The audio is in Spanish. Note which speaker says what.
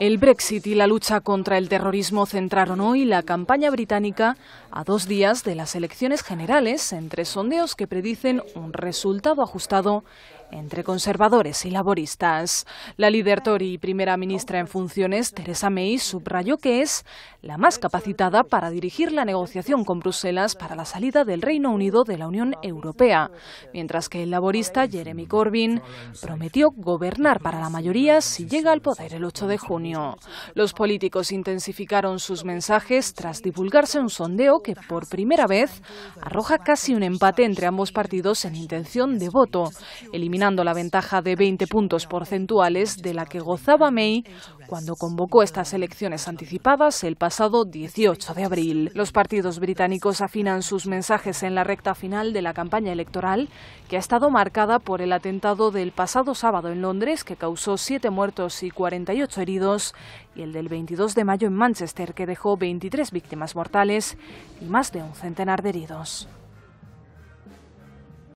Speaker 1: El Brexit y la lucha contra el terrorismo centraron hoy la campaña británica a dos días de las elecciones generales entre sondeos que predicen un resultado ajustado entre conservadores y laboristas. La líder Tory y primera ministra en funciones, Theresa May, subrayó que es la más capacitada para dirigir la negociación con Bruselas para la salida del Reino Unido de la Unión Europea, mientras que el laborista Jeremy Corbyn prometió gobernar para la mayoría si llega al poder el 8 de junio. Los políticos intensificaron sus mensajes tras divulgarse un sondeo que por primera vez arroja casi un empate entre ambos partidos en intención de voto, eliminando la ventaja de 20 puntos porcentuales de la que gozaba May cuando convocó estas elecciones anticipadas el pasado 18 de abril. Los partidos británicos afinan sus mensajes en la recta final de la campaña electoral, que ha estado marcada por el atentado del pasado sábado en Londres, que causó siete muertos y 48 heridos y el del 22 de mayo en Manchester, que dejó 23 víctimas mortales y más de un centenar de heridos.